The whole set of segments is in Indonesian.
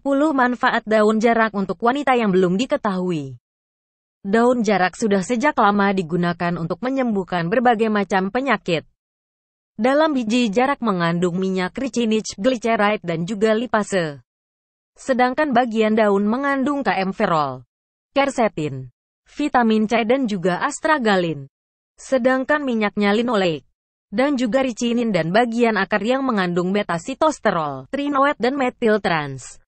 10 Manfaat daun jarak untuk wanita yang belum diketahui. Daun jarak sudah sejak lama digunakan untuk menyembuhkan berbagai macam penyakit. Dalam biji jarak mengandung minyak ricinic, glycerite dan juga lipase. Sedangkan bagian daun mengandung KM ferol, kersetin, vitamin C dan juga astragalin. Sedangkan minyaknya linoleik dan juga ricinin dan bagian akar yang mengandung beta-sitosterol, trinoet dan metil trans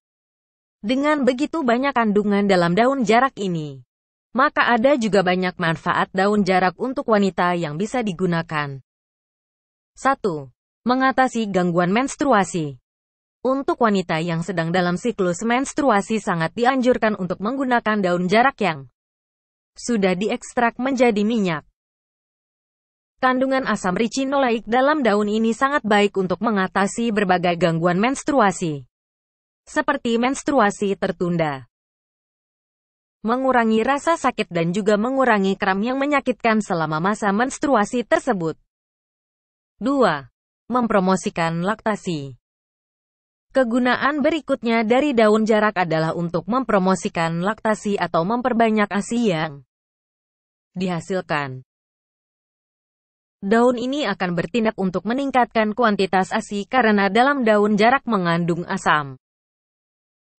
dengan begitu banyak kandungan dalam daun jarak ini, maka ada juga banyak manfaat daun jarak untuk wanita yang bisa digunakan. 1. Mengatasi gangguan menstruasi. Untuk wanita yang sedang dalam siklus menstruasi sangat dianjurkan untuk menggunakan daun jarak yang sudah diekstrak menjadi minyak. Kandungan asam ricinoleik dalam daun ini sangat baik untuk mengatasi berbagai gangguan menstruasi seperti menstruasi tertunda. Mengurangi rasa sakit dan juga mengurangi kram yang menyakitkan selama masa menstruasi tersebut. 2. Mempromosikan laktasi. Kegunaan berikutnya dari daun jarak adalah untuk mempromosikan laktasi atau memperbanyak ASI yang dihasilkan. Daun ini akan bertindak untuk meningkatkan kuantitas ASI karena dalam daun jarak mengandung asam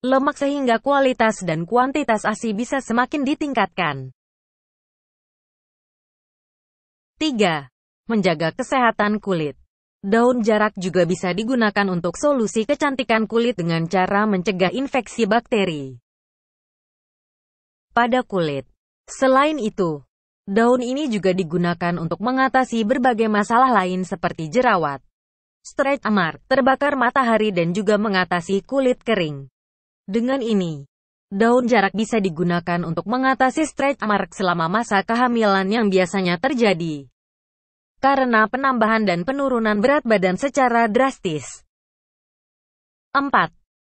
lemak sehingga kualitas dan kuantitas ASI bisa semakin ditingkatkan. 3. Menjaga kesehatan kulit. Daun jarak juga bisa digunakan untuk solusi kecantikan kulit dengan cara mencegah infeksi bakteri pada kulit. Selain itu, daun ini juga digunakan untuk mengatasi berbagai masalah lain seperti jerawat, stretch mark, terbakar matahari dan juga mengatasi kulit kering. Dengan ini, daun jarak bisa digunakan untuk mengatasi stretch mark selama masa kehamilan yang biasanya terjadi. Karena penambahan dan penurunan berat badan secara drastis. 4.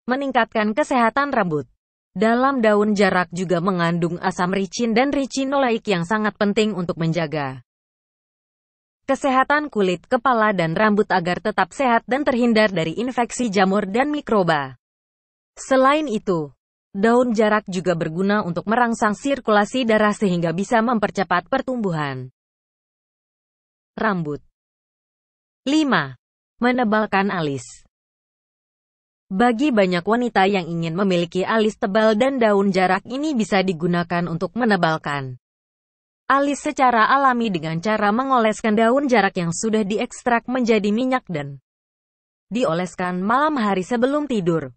Meningkatkan kesehatan rambut. Dalam daun jarak juga mengandung asam ricin dan ricinolaik yang sangat penting untuk menjaga kesehatan kulit kepala dan rambut agar tetap sehat dan terhindar dari infeksi jamur dan mikroba. Selain itu, daun jarak juga berguna untuk merangsang sirkulasi darah sehingga bisa mempercepat pertumbuhan. Rambut 5. Menebalkan alis bagi banyak wanita yang ingin memiliki alis tebal dan daun jarak ini bisa digunakan untuk menebalkan alis secara alami dengan cara mengoleskan daun jarak yang sudah diekstrak menjadi minyak dan dioleskan malam hari sebelum tidur.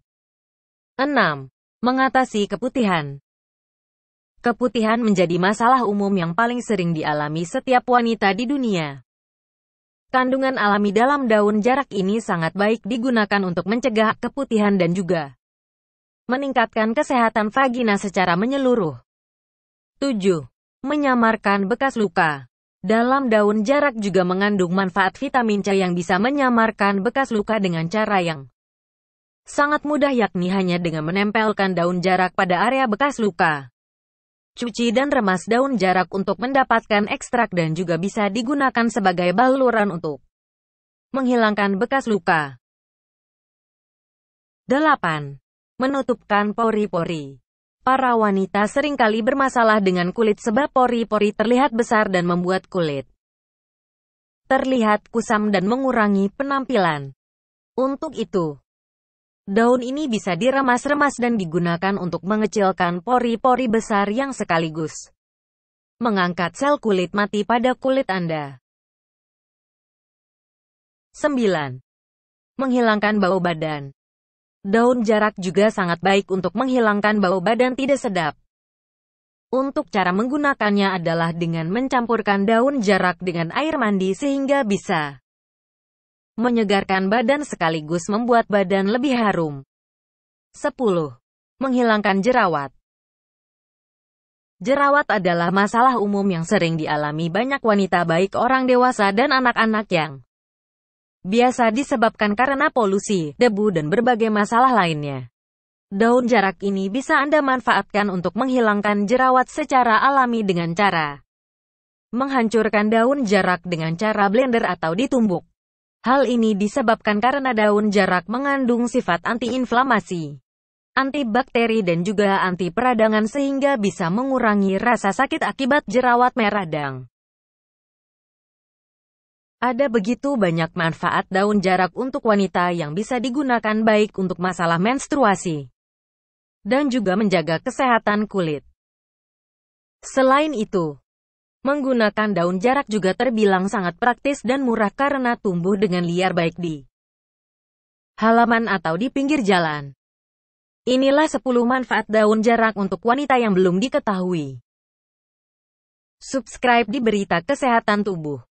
6. Mengatasi keputihan Keputihan menjadi masalah umum yang paling sering dialami setiap wanita di dunia. Kandungan alami dalam daun jarak ini sangat baik digunakan untuk mencegah keputihan dan juga meningkatkan kesehatan vagina secara menyeluruh. 7. Menyamarkan bekas luka. Dalam daun jarak juga mengandung manfaat vitamin C yang bisa menyamarkan bekas luka dengan cara yang sangat mudah yakni hanya dengan menempelkan daun jarak pada area bekas luka. Cuci dan remas daun jarak untuk mendapatkan ekstrak dan juga bisa digunakan sebagai baluran untuk menghilangkan bekas luka. 8. Menutupkan pori-pori. Para wanita seringkali bermasalah dengan kulit sebab pori-pori terlihat besar dan membuat kulit terlihat kusam dan mengurangi penampilan. Untuk itu, Daun ini bisa diremas-remas dan digunakan untuk mengecilkan pori-pori besar yang sekaligus mengangkat sel kulit mati pada kulit Anda. 9. Menghilangkan bau badan Daun jarak juga sangat baik untuk menghilangkan bau badan tidak sedap. Untuk cara menggunakannya adalah dengan mencampurkan daun jarak dengan air mandi sehingga bisa menyegarkan badan sekaligus membuat badan lebih harum. 10. Menghilangkan jerawat Jerawat adalah masalah umum yang sering dialami banyak wanita baik orang dewasa dan anak-anak yang biasa disebabkan karena polusi, debu dan berbagai masalah lainnya. Daun jarak ini bisa Anda manfaatkan untuk menghilangkan jerawat secara alami dengan cara menghancurkan daun jarak dengan cara blender atau ditumbuk. Hal ini disebabkan karena daun jarak mengandung sifat antiinflamasi, antibakteri dan juga anti peradangan sehingga bisa mengurangi rasa sakit akibat jerawat merah dang. Ada begitu banyak manfaat daun jarak untuk wanita yang bisa digunakan baik untuk masalah menstruasi dan juga menjaga kesehatan kulit. Selain itu, Menggunakan daun jarak juga terbilang sangat praktis dan murah karena tumbuh dengan liar baik di halaman atau di pinggir jalan. Inilah 10 manfaat daun jarak untuk wanita yang belum diketahui. Subscribe di Berita Kesehatan Tubuh.